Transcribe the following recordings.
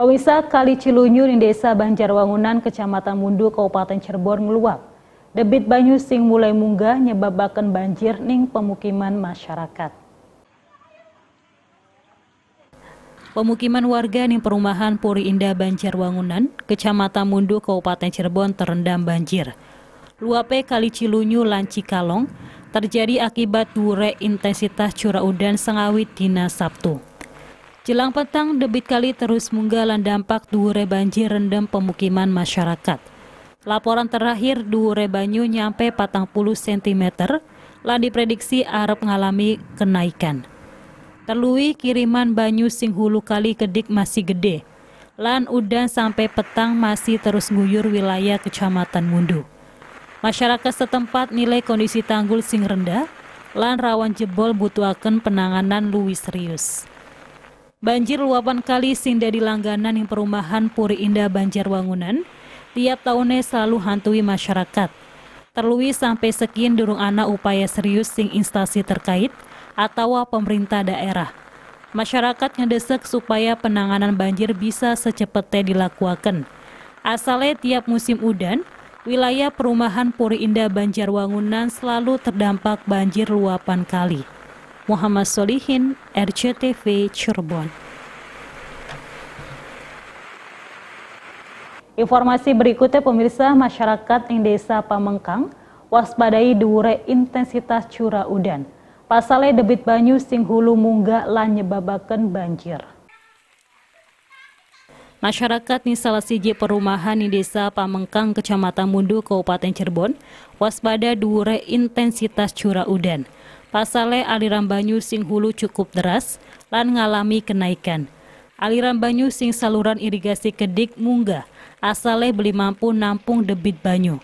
Pemirsa Kali cilunyu di Desa Banjarwangunan, Kecamatan Mundu, Kabupaten Cirebon meluap. Debit banyu sing mulai munggah nyebabaken banjir ning pemukiman masyarakat. Pemukiman warga ning perumahan Puri Indah Banjarwangunan, Kecamatan Mundu, Kabupaten Cirebon terendam banjir. Luape Kali Cilunyu Lanci Kalong terjadi akibat dure intensitas curah udan Sengawit dina Sabtu. Jelang petang, debit kali terus menggalan dampak dua banjir rendam pemukiman masyarakat. Laporan terakhir duure banyu nyampe 40 cm, lah diprediksi Arab mengalami kenaikan. Terlui kiriman banyu sing hulu kali kedik masih gede. Lan udan sampai petang masih terus guyur wilayah Kecamatan Mundu. Masyarakat setempat nilai kondisi tanggul sing rendah, lan rawan jebol butuhaken penanganan luwi serius. Banjir luapan kali sinda di langganan yang perumahan Puri Indah Banjarwangunan tiap tahunnya selalu hantui masyarakat. Terlui sampai sekian durung anak upaya serius sing instansi terkait atau pemerintah daerah. Masyarakat ngedesek supaya penanganan banjir bisa secepatnya dilakukan. Asalnya tiap musim udan, wilayah perumahan Puri Indah Banjarwangunan selalu terdampak banjir luapan kali. Muhammad Solihin, RCTV Cirebon. Informasi berikutnya pemirsa masyarakat yang desa Pamengkang waspadai dure intensitas curah udan. Pasalnya debit banyu sing hulu munggah lan nyebabaken banjir. Masyarakat di salah siji perumahan di desa Pamengkang, Kecamatan Mundu, Kabupaten Cirebon, waspada dure intensitas curah udan. Pasale aliran banyu sing hulu cukup deras lan ngalami kenaikan. Aliran banyu sing saluran irigasi kedik munggah asale beli mampu nampung debit banyu.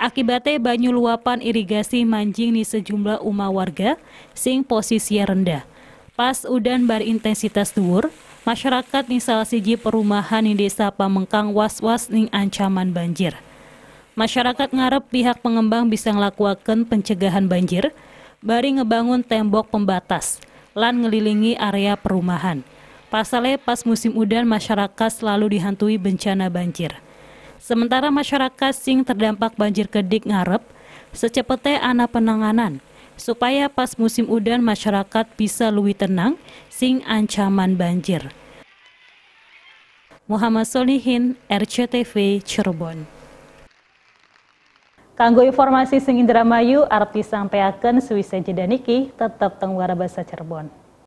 Akibatnya banyu luapan irigasi manjing di sejumlah umah warga sing posisi rendah. Pas udan bar intensitas dhuwur, masyarakat di salah siji perumahan di desa Pamengkang was-was ning ancaman banjir. Masyarakat ngarep pihak pengembang bisa ngelakuakan pencegahan banjir, bari ngebangun tembok pembatas, lan ngelilingi area perumahan. Pasalnya pas musim udan masyarakat selalu dihantui bencana banjir. Sementara masyarakat sing terdampak banjir kedik ngarep, secepatnya anak penanganan, supaya pas musim udan masyarakat bisa lebih tenang sing ancaman banjir. Muhammad Solihin, RCTV, Cirebon. Kanggo informasi sing Indramayu artis sampeaken suwise jeda niki tetap tenggara bahasa Cirebon.